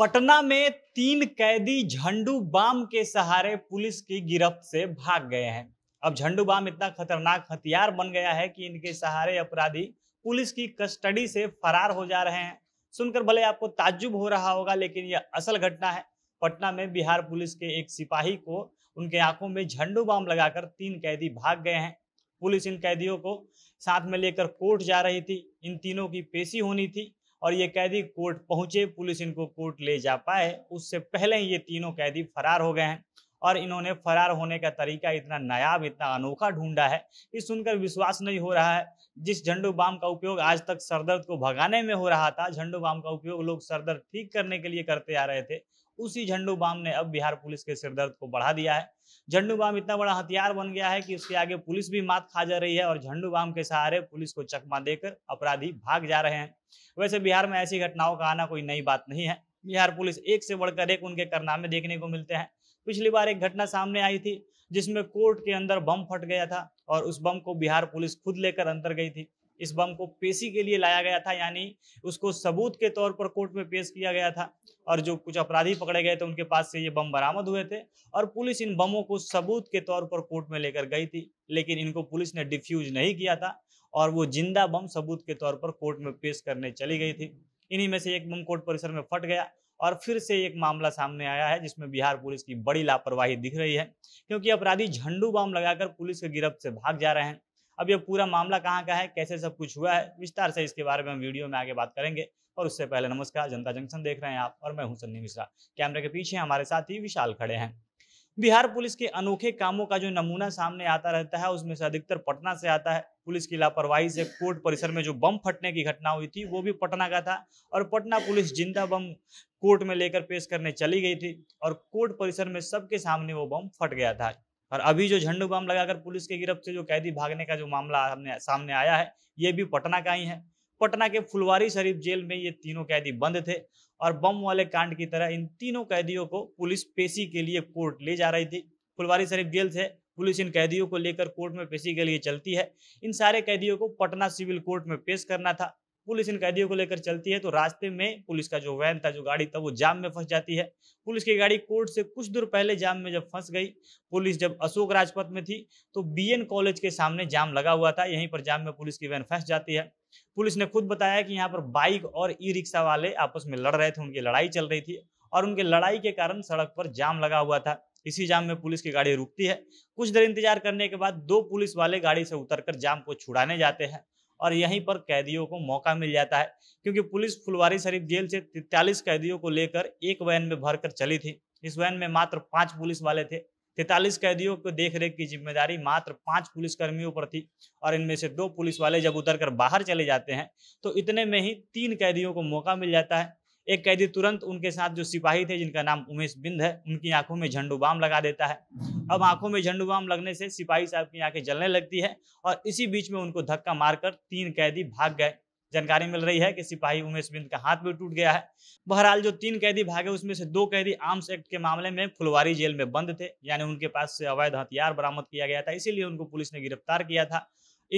पटना में तीन कैदी झंडू बाम के सहारे पुलिस की गिरफ्त से भाग गए हैं अब झंडू बाम इतना खतरनाक हथियार बन गया है कि इनके सहारे अपराधी पुलिस की कस्टडी से फरार हो जा रहे हैं सुनकर भले आपको ताज्जुब हो रहा होगा लेकिन यह असल घटना है पटना में बिहार पुलिस के एक सिपाही को उनके आंखों में झंडू बाम लगाकर तीन कैदी भाग गए हैं पुलिस इन कैदियों को साथ में लेकर कोर्ट जा रही थी इन तीनों की पेशी होनी थी और ये कैदी कोर्ट पहुंचे पुलिस इनको कोर्ट ले जा पाए उससे पहले ये तीनों कैदी फरार हो गए हैं और इन्होंने फरार होने का तरीका इतना नयाब इतना अनोखा ढूंढा है कि सुनकर विश्वास नहीं हो रहा है जिस झंडू बाम का उपयोग आज तक सरदर्द को भगाने में हो रहा था झंडू बाम का उपयोग लोग सरदर्द ठीक करने के लिए करते आ रहे थे उसी झंडू बाम ने अब बिहार पुलिस के सिरदर्द को बढ़ा दिया है झंडू बाम इतना बड़ा हथियार बन गया है कि उसके आगे पुलिस भी मात खा जा रही है और झंडू बाम के सहारे पुलिस को चकमा देकर अपराधी भाग जा रहे हैं वैसे बिहार में ऐसी घटनाओं का आना कोई नई बात नहीं है बिहार पुलिस एक से बढ़कर एक उनके करनामे देखने को मिलते हैं पिछली बार एक घटना सामने आई थी जिसमें कोर्ट के अंदर बम फट गया था और उस बम को बिहार पुलिस खुद लेकर अंदर गई थी इस बम को पेशी के लिए लाया गया था यानी उसको सबूत के तौर पर कोर्ट में पेश किया गया था और जो कुछ अपराधी पकड़े गए थे उनके पास से ये बम बरामद हुए थे और पुलिस इन बमों को सबूत के तौर पर कोर्ट में लेकर गई थी लेकिन इनको पुलिस ने डिफ्यूज नहीं किया था और वो जिंदा बम सबूत के तौर पर कोर्ट में पेश करने चली गई थी इन्हीं में से एक बम कोर्ट परिसर में फट गया और फिर से एक मामला सामने आया है जिसमें बिहार पुलिस की बड़ी लापरवाही दिख रही है क्योंकि अपराधी झंडू बम लगाकर पुलिस के गिरफ्त से भाग जा रहे हैं अब ये पूरा मामला कहाँ का है कैसे सब कुछ हुआ है विस्तार से इसके बारे में हम वीडियो में आगे बात करेंगे और उससे पहले नमस्कार जनता जंक्शन देख रहे हैं आप और मैं हूं सन्नी मिश्रा कैमरे के पीछे हमारे साथ ही विशाल खड़े हैं बिहार पुलिस के अनोखे कामों का जो नमूना सामने आता रहता है उसमें से अधिकतर पटना से आता है पुलिस की लापरवाही से कोर्ट परिसर में जो बम फटने की घटना हुई थी वो भी पटना का था और पटना पुलिस जिंदा बम कोर्ट में लेकर पेश करने चली गई थी और कोर्ट परिसर में सबके सामने वो बम फट गया था और अभी जो झंडू बम लगाकर पुलिस के गिरफ्त से जो कैदी भागने का जो मामला हमने सामने आया है ये भी पटना का ही है पटना के फुलवारी शरीफ जेल में ये तीनों कैदी बंद थे और बम वाले कांड की तरह इन तीनों कैदियों को पुलिस पेशी के लिए कोर्ट ले जा रही थी फुलवारी शरीफ जेल से पुलिस इन कैदियों को लेकर कोर्ट में पेशी के लिए चलती है इन सारे कैदियों को पटना सिविल कोर्ट में पेश करना था पुलिस इन कैदियों को लेकर चलती है तो रास्ते में पुलिस का जो वैन था जो गाड़ी था वो जाम में फंस जाती है पुलिस की गाड़ी कोर्ट से कुछ दूर पहले जाम में जब फंस गई पुलिस जब अशोक राजपथ में थी तो बी कॉलेज के सामने जाम लगा हुआ था यहीं पर जाम में पुलिस की वैन फंस जाती है पुलिस ने खुद बताया कि यहाँ पर बाइक और ई रिक्शा वाले आपस में लड़ रहे थे उनकी लड़ाई चल रही थी और उनके लड़ाई के कारण सड़क पर जाम लगा हुआ था इसी जाम में पुलिस की गाड़ी रुकती है कुछ देर इंतजार करने के बाद दो पुलिस वाले गाड़ी से उतरकर जाम को छुड़ाने जाते हैं और यहीं पर कैदियों को मौका मिल जाता है क्योंकि पुलिस फुलवारी शरीफ जेल से तैतालीस कैदियों को लेकर एक वैन में भरकर चली थी इस वैन में मात्र पांच पुलिस वाले थे तैतालीस कैदियों को देख रेख की जिम्मेदारी मात्र पांच पुलिसकर्मियों पर थी और इनमें से दो पुलिस वाले जब उतर कर बाहर चले जाते हैं तो इतने में ही तीन कैदियों को मौका मिल जाता है एक कैदी तुरंत उनके साथ जो सिपाही थे जिनका नाम उमेश बिंद है उनकी आंखों में झंडू बाम लगा देता है अब आंखों में झंडू बाम लगने से सिपाही साहब की आंखें जलने लगती है और इसी बीच में उनको धक्का मारकर तीन कैदी भाग गए जानकारी मिल रही है कि सिपाही उमेश बिंद का हाथ भी टूट गया है बहरहाल जो तीन कैदी भागे उसमें से दो कैदी आर्म्स एक्ट के मामले में फुलवारी जेल में बंद थे यानी उनके पास से अवैध हथियार बरामद किया गया था इसीलिए उनको पुलिस ने गिरफ्तार किया था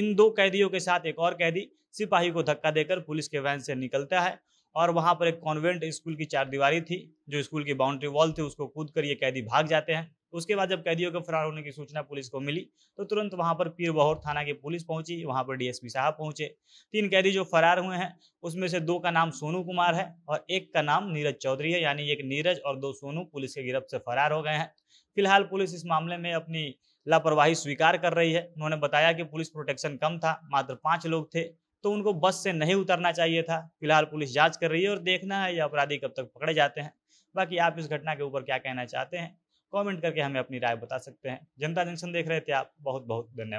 इन दो कैदियों के साथ एक और कैदी सिपाही को धक्का देकर पुलिस के वैन से निकलता है और वहाँ पर एक कॉन्वेंट स्कूल की चार दीवारी थी जो स्कूल की बाउंड्री वॉल थी उसको कूद कर ये कैदी भाग जाते हैं उसके बाद जब कैदियों के फरार होने की सूचना पुलिस को मिली तो तुरंत वहां पर पीर बहोर थाना की पुलिस पहुंची वहाँ पर डीएसपी साहब पहुंचे तीन कैदी जो फरार हुए हैं उसमें से दो का नाम सोनू कुमार है और एक का नाम नीरज चौधरी है यानी एक नीरज और दो सोनू पुलिस के गिरफ्त से फरार हो गए हैं फिलहाल पुलिस इस मामले में अपनी लापरवाही स्वीकार कर रही है उन्होंने बताया कि पुलिस प्रोटेक्शन कम था मात्र पाँच लोग थे तो उनको बस से नहीं उतरना चाहिए था फिलहाल पुलिस जांच कर रही है और देखना है ये अपराधी कब तक पकड़े जाते हैं बाकी आप इस घटना के ऊपर क्या कहना चाहते हैं कमेंट करके हमें अपनी राय बता सकते हैं जनता जंक्शन देख रहे थे आप बहुत बहुत धन्यवाद